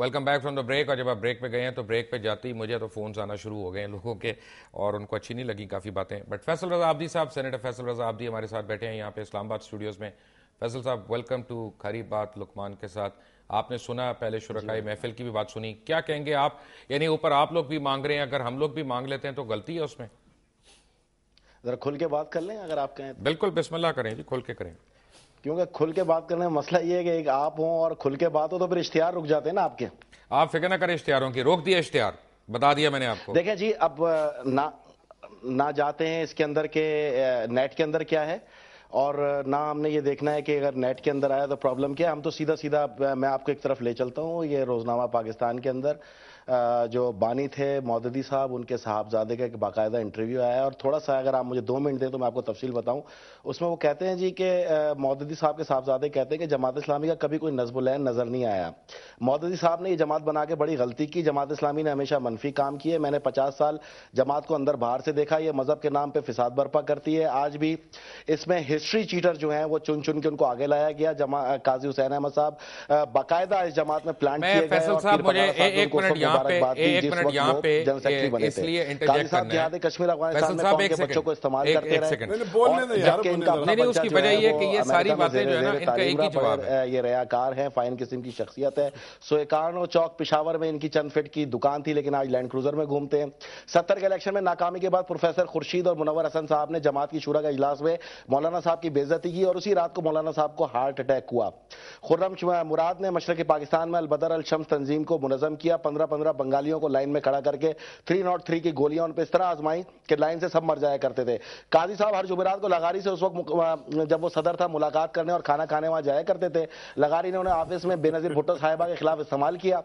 Welcome back from the break और जब आप ब्रेक पे गए हैं तो ब्रेक पे जाते ही मुझे तो फोन आना शुरू हो गए हैं लोगों के और उनको अच्छी नहीं लगी काफ़ी बातें बट फैसल रजा आबदी साहब सेनेटर फैसल रजा आबदी हमारे साथ बैठे हैं यहाँ पे इस्लामाबाद स्टूडियोज़ में फैसल साहब वेलकम टू खरी बात लुकमान के साथ आपने सुना पहले शुरुआई महफिल की भी बात सुनी क्या कहेंगे आप यानी ऊपर आप लोग भी मांग रहे हैं अगर हम लोग भी मांग लेते हैं तो गलती है उसमें ज़रा खुल के बात कर लें अगर आप कहें तो। बिल्कुल बिस्मिल्लाह करें जी खुल के करें क्योंकि खुल के बात करने में मसला ये है कि एक आप हो और खुल के बात हो तो फिर इश्तिहार रुक जाते हैं ना आपके आप फिक्र ना करें इश्तिहारों की रोक दिया इश्तिहार बता दिया मैंने आपको देखें जी अब ना ना जाते हैं इसके अंदर के नेट के अंदर क्या है और ना हमने ये देखना है कि अगर नेट के अंदर आया तो प्रॉब्लम क्या है हम तो सीधा सीधा मैं आपको एक तरफ ले चलता हूँ ये रोजनामा पाकिस्तान के अंदर जो बानी थे मोदी साहब उनके साहबजादे का एक बाकायदा इंटरव्यू आया है और थोड़ा सा अगर आप मुझे दो मिनट दें तो मैं आपको तफसील बताऊं उसमें वो कहते हैं जी कि मोदी साहब के साहबजादे कहते हैं कि जमात इस्लामी का कभी कोई नजबुलैन नज़र नहीं आया मोदी साहब ने ये जमात बना के बड़ी गलती की जमात इस्लामी ने हमेशा मनफी काम किए मैंने पचास साल जमात को अंदर बाहर से देखा यह मज़हब के नाम पर फिसाद बर्पा करती है आज भी इसमें हिस्स हिस्ट्री चीटर जो हैं वो चुन चुन के उनको आगे लाया गया जमा काजी हुसैन अहमद साहब बाकायदा इस जमात में प्लान किए गए इसलिए कश्मीर अफगानिस्तान के बच्चों को इस्तेमाल करते उसकी वजह ये कि ये सारी बातें जो है ना जवाब ये रयाकार फाइन किस्म की शख्सियत है चौक पिशावर में इनकी चंद फिट की दुकान थी लेकिन आज लैंड क्रूजर में घूमते हैं सत्तर के इलेक्शन में नाकामी के बाद प्रोफेसर खुर्शीद और मुनवर हसन साहब ने जमात की शुरा का इजलास में मौलाना साहब साहब की बेजती की और उसी रात को मौलाना साहब को हार्ट अटैक हुआ खुर्रम मुराद ने मशरक पाकिस्तान में अलबदर अल शम्स तंजीम को मुनजम किया पंद्रह पंद्रह बंगालियों को लाइन में खड़ा करके थ्री नॉट थ्री की गोलियां उन पर इस तरह आजमाई कि लाइन से सब मर जाया करते थे काजी साहब हर जुमेरात को लगारी से उस वक्त जब वो सदर था मुलाकात करने और खाना खाने वहां जाया करते थे लगारी ने उन्हें ऑफिस में बेनजीर भुट्टो साहिबा के खिलाफ इस्तेमाल किया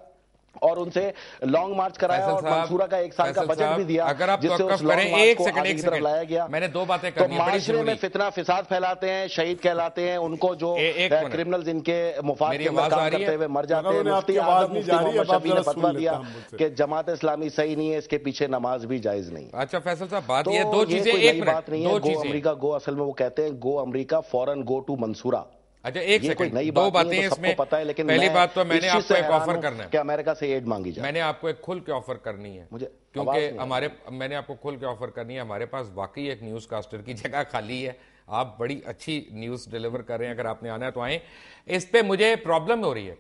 और उनसे लॉन्ग मार्च कराया और मंसूरा का एक साल का बजट भी दिया अगर आप जिससे उस लॉन्ग मार्च को आगे की तरफ लाया गया मैंने दो बातें तो माशरे में फितना फिसाद फैलाते हैं शहीद कहलाते हैं उनको जो क्रिमिनल इनके मुफाद के अंदर काम करते हुए मर जाते हैं मुफ्ती आजम मुफ्ती मोहम्मद शफी ने फतवा दिया कि जमात इस्लामी सही नहीं है इसके पीछे नमाज भी जायज नहीं अच्छा फैसल साहब बात तो ये दो चीजें एक बात नहीं है गो अमरीका गो असल में वो कहते हैं गो अमरीका फॉरन गो टू मंसूरा अच्छा एक सेकंड नई दो बातें तो इसमें पता है लेकिन पहली बात तो मैंने आपको एक ऑफर करना है कि अमेरिका से एड मांगी जाए मैंने आपको एक खुल के ऑफर करनी है मुझे क्योंकि हमारे मैंने आपको खुल के ऑफर करनी है हमारे पास वाकई एक न्यूज कास्टर की जगह खाली है आप बड़ी अच्छी न्यूज डिलीवर कर रहे हैं अगर आपने आना है तो आए इस पर मुझे प्रॉब्लम हो रही है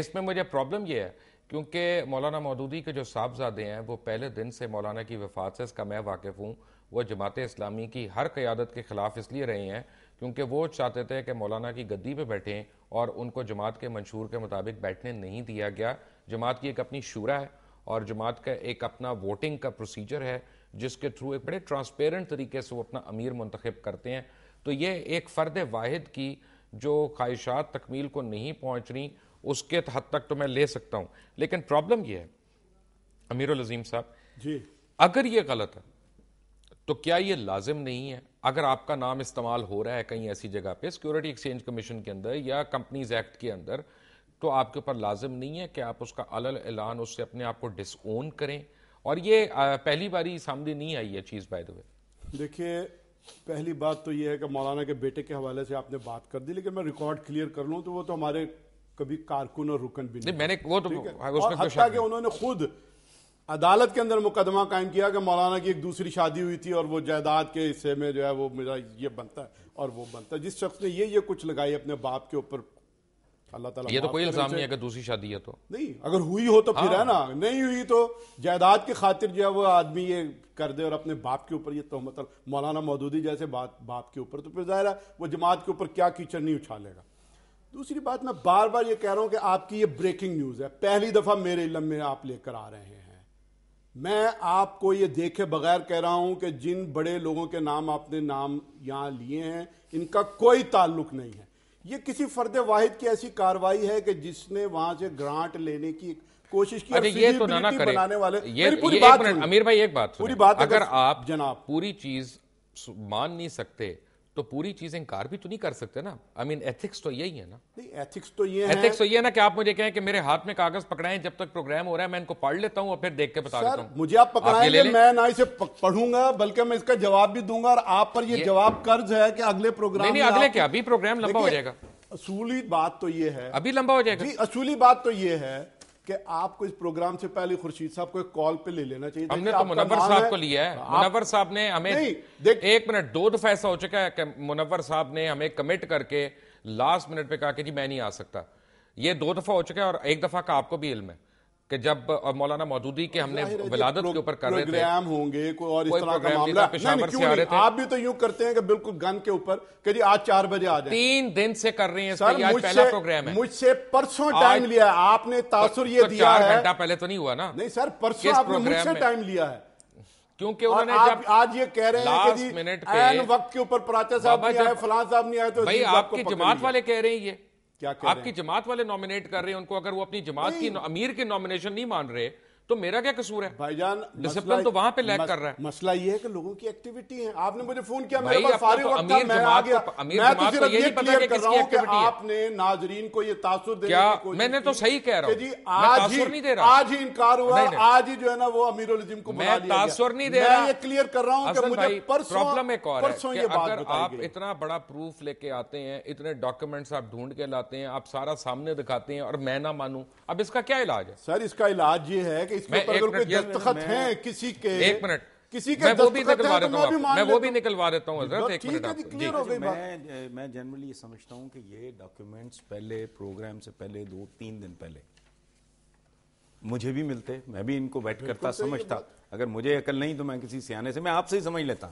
इसमें मुझे प्रॉब्लम यह है क्योंकि मौलाना मौदूदी के जो साहबजादे हैं वो पहले दिन से मौलाना की वफात से इसका मैं वाकिफ़ हूँ वो जमात इस्लामी की हर क़्यादत के ख़िलाफ़ इसलिए रहे हैं क्योंकि वो चाहते थे कि मौलाना की गद्दी पे बैठें और उनको जमात के मंशूर के मुताबिक बैठने नहीं दिया गया जमात की एक अपनी शूरा है और जमात का एक अपना वोटिंग का प्रोसीजर है जिसके थ्रू एक बड़े ट्रांसपेरेंट तरीके से वो अपना अमीर मंतखब करते हैं तो ये एक फ़र्द वाहिद की जो ख्वाहिशात तकमील को नहीं पहुँच रही उसके हद तक तो मैं ले सकता हूँ लेकिन प्रॉब्लम यह है अमीर अजीम साहब जी अगर ये गलत है तो क्या ये लाजिम नहीं है अगर आपका नाम इस्तेमाल हो रहा है कहीं ऐसी जगह पे सिक्योरिटी एक्सचेंज कमीशन के अंदर या कंपनीज एक्ट के अंदर तो आपके ऊपर लाजिम नहीं है कि आप उसका अलल ऐलान उससे अपने आप को डिसओन करें और ये पहली बारी सामने नहीं आई है चीज़ बाय द वे देखिए पहली बात तो ये है कि मौलाना के बेटे के हवाले से आपने बात कर दी लेकिन मैं रिकॉर्ड क्लियर कर लूँ तो वो तो हमारे कभी कारकुन और रुकन भी नहीं मैंने वो तो उसमें उन्होंने खुद अदालत के अंदर मुकदमा कायम किया कि मौलाना की एक दूसरी शादी हुई थी और वो जायदाद के हिस्से में जो है वो मेरा ये बनता है और वो बनता है जिस शख्स ने ये ये कुछ लगाई अपने बाप के ऊपर अल्लाह ताला ये तो कोई इल्जाम नहीं अगर दूसरी शादी है तो नहीं अगर हुई हो तो हाँ। फिर है ना नहीं हुई तो जायदाद की खातिर जो है वो आदमी ये कर दे और अपने बाप के ऊपर ये तो मतलब मौलाना मौदूदी जैसे बात बाप के ऊपर तो फिर जाहिर है वो जमात के ऊपर क्या कीचड़ नहीं उछालेगा दूसरी बात मैं बार बार ये कह रहा हूँ कि आपकी ये ब्रेकिंग न्यूज़ है पहली दफ़ा मेरे इलम में आप लेकर आ रहे हैं मैं आपको ये देखे बगैर कह रहा हूं कि जिन बड़े लोगों के नाम आपने नाम यहां लिए हैं इनका कोई ताल्लुक नहीं है ये किसी फर्द वाहिद की ऐसी कार्रवाई है कि जिसने वहां से ग्रांट लेने की कोशिश की ये तो ना करे बनाने वाले ये, पूरी ये बात अमीर भाई एक बात पूरी बात अगर, अगर आप जनाब पूरी चीज मान नहीं सकते तो पूरी चीज इंकार भी तो नहीं कर सकते ना आई मीन एथिक्स तो यही है ना नहीं एथिक्स तो ये एथिक्स तो ये है ना कि आप मुझे कहें कि मेरे हाथ में कागज पकड़ाए जब तक प्रोग्राम हो रहा है मैं इनको पढ़ लेता हूँ और फिर देख के बता देता हूँ मुझे आप पकड़ाएंगे मैं ना इसे पढ़ूंगा बल्कि मैं इसका जवाब भी दूंगा और आप पर ये जवाब कर्ज है कि अगले प्रोग्राम नहीं अगले क्या अभी प्रोग्राम लंबा हो जाएगा असूली बात तो ये है अभी लंबा हो जाएगा असूली बात तो ये है कि आपको इस प्रोग्राम से पहले खुर्शीद साहब को एक कॉल पे ले लेना चाहिए हमने तो मुनवर साहब को लिया है मुनवर साहब ने हमें एक मिनट दो दफा ऐसा हो चुका है कि मुनवर साहब ने हमें कमिट करके लास्ट मिनट पे कहा कि जी मैं नहीं आ सकता ये दो दफा हो चुका है और एक दफा का आपको भी इल्म है कि जब मौलाना मौदूदी के हमने विलादत के ऊपर कर रहे थे होंगे कोई और इस तरह का मामला से आ रहे थे आप भी तो यूं करते हैं कि बिल्कुल गन के ऊपर कि आज चार बजे आ जाए तीन दिन से कर रहे हैं सर प्रोग्राम है मुझसे परसों टाइम लिया है आपने तो- तासुर ये तो दिया है घंटा पहले तो नहीं हुआ ना नहीं सर परसों आपने मुझसे टाइम लिया है क्योंकि उन्होंने जब आज ये कह रहे हैं कि मिनट पे वक्त के ऊपर प्राचा साहब नहीं आए फलां साहब नहीं आए तो भाई आपकी जमात वाले कह रहे हैं ये क्या आपकी जमात वाले नॉमिनेट कर रहे हैं उनको अगर वो अपनी जमात की अमीर के नॉमिनेशन नहीं मान रहे तो मेरा क्या कसूर है भाईजान डिसिप्लिन तो वहां पे लैग कर रहा है मसला ये है कि लोगों की एक्टिविटी है आपने मुझे फोन किया मेरे पास फारिग तो वक्त था मैं आ गया अमीर तो जमात को ये नहीं पता कि किसकी एक्टिविटी है आपने नाजरीन को ये तासुर देने की कोशिश की मैंने तो सही कह रहा हूं जी आज ही नहीं दे रहा आज ही इनकार हुआ आज ही जो है ना वो अमीरुल इज्म को मैं तासुर नहीं दे रहा मैं ये क्लियर कर रहा हूं कि मुझे परसों प्रॉब्लम एक और है कि अगर आप इतना बड़ा प्रूफ लेके आते हैं इतने डॉक्यूमेंट्स आप ढूंढ के लाते हैं आप सारा सामने दिखाते हैं और मैं ना मानूं अब इसका क्या इलाज है सर इसका इलाज ये है कि दस्तखत हैं किसी के एक मिनट किसी के मैं वो भी निकलवा तो देता हूँ मैं वो भी निकलवा देता हूँ तो मैं जनरली ये समझता हूँ कि ये डॉक्यूमेंट्स पहले प्रोग्राम से पहले दो तीन दिन पहले मुझे भी मिलते मैं भी इनको वेट करता समझता अगर मुझे अकल नहीं तो मैं किसी सियाने से मैं आपसे ही समझ लेता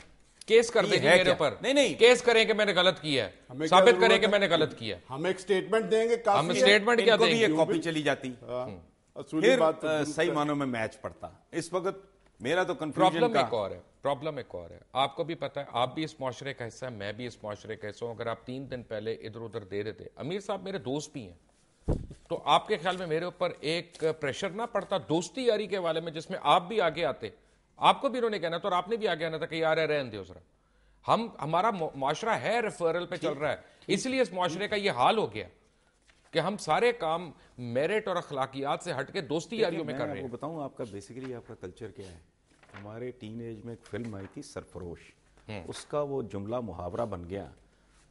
केस कर देंगे मेरे ऊपर नहीं नहीं केस करें कि मैंने गलत किया है साबित करें कि मैंने गलत किया हम एक स्टेटमेंट देंगे हम स्टेटमेंट क्या देंगे कॉपी चली जाती हाँ। हम्म। फिर तो सही मानों में मैच पड़ता इस वक्त मेरा तो प्रॉब्लम एक और है प्रॉब्लम एक और है आपको भी पता है आप भी इस माशरे का हिस्सा है मैं भी इस माशरे का हिस्सा हूं अगर आप तीन दिन पहले इधर उधर दे देते अमीर साहब मेरे दोस्त भी हैं तो आपके ख्याल में मेरे ऊपर एक प्रेशर ना पड़ता दोस्ती यारी के वाले में जिसमें आप भी आगे आते आपको भी उन्होंने कहना था और आपने भी आगे आना था कि यार रहन दे हम हमारा माशरा है रेफरल पे चल रहा है इसलिए इस माशरे का ये हाल हो गया कि हम सारे काम मेरिट और अखलाकियात से हट के दोस्ती यारियों में कर रहे हैं बताऊँ आपका बेसिकली आपका कल्चर क्या है हमारे टीन एज में एक फिल्म आई थी सरफरोश हम्म। उसका वो जुमला मुहावरा बन गया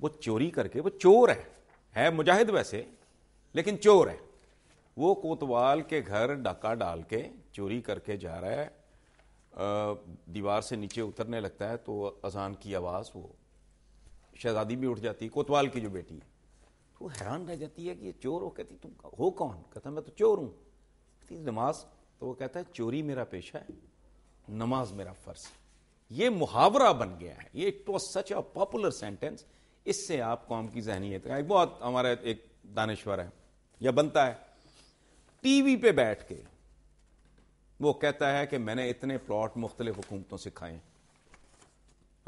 वो चोरी करके वो चोर है है मुजाहिद वैसे लेकिन चोर है वो कोतवाल के घर डाका डाल के चोरी करके जा रहा है दीवार से नीचे उतरने लगता है तो अजान की आवाज़ वो शहजादी भी उठ जाती है कोतवाल की जो बेटी है वो हैरान रह जाती है कि ये चोर हो कहती तुम हो कौन कहता मैं तो चोर हूँ कहती नमाज तो वो कहता है चोरी मेरा पेशा है नमाज मेरा फर्ज ये मुहावरा बन गया है ये it was such a popular sentence इससे आप कौम की जहनीत का बहुत हमारा एक दानश्वर है या बनता है टीवी पे बैठ के वो कहता है कि मैंने इतने प्लॉट मुख्तलिफ हुकूमतों से खाए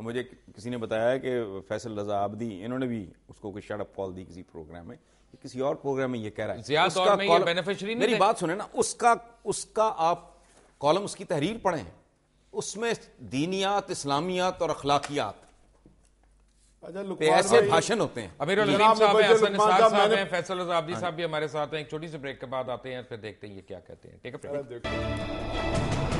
मुझे किसी ने बताया कि फैसल रजा आबदी इन्होंने भी उसको कोई शर्ट अप कॉल दी किसी प्रोग्राम में किसी और प्रोग्राम में ये कह रहा है उसका कॉल कॉलम, बेनिफिशरी मेरी बात सुने ना उसका उसका आप कॉलम उसकी तहरीर पढ़ें उसमें दीनियात इस्लामियात और अखलाकियात अच्छा, ऐसे भाषण होते हैं अमीर साहब फैसल रजा साहब भी हमारे साथ हैं एक छोटी सी ब्रेक के बाद आते हैं फिर देखते हैं ये क्या कहते हैं ठीक है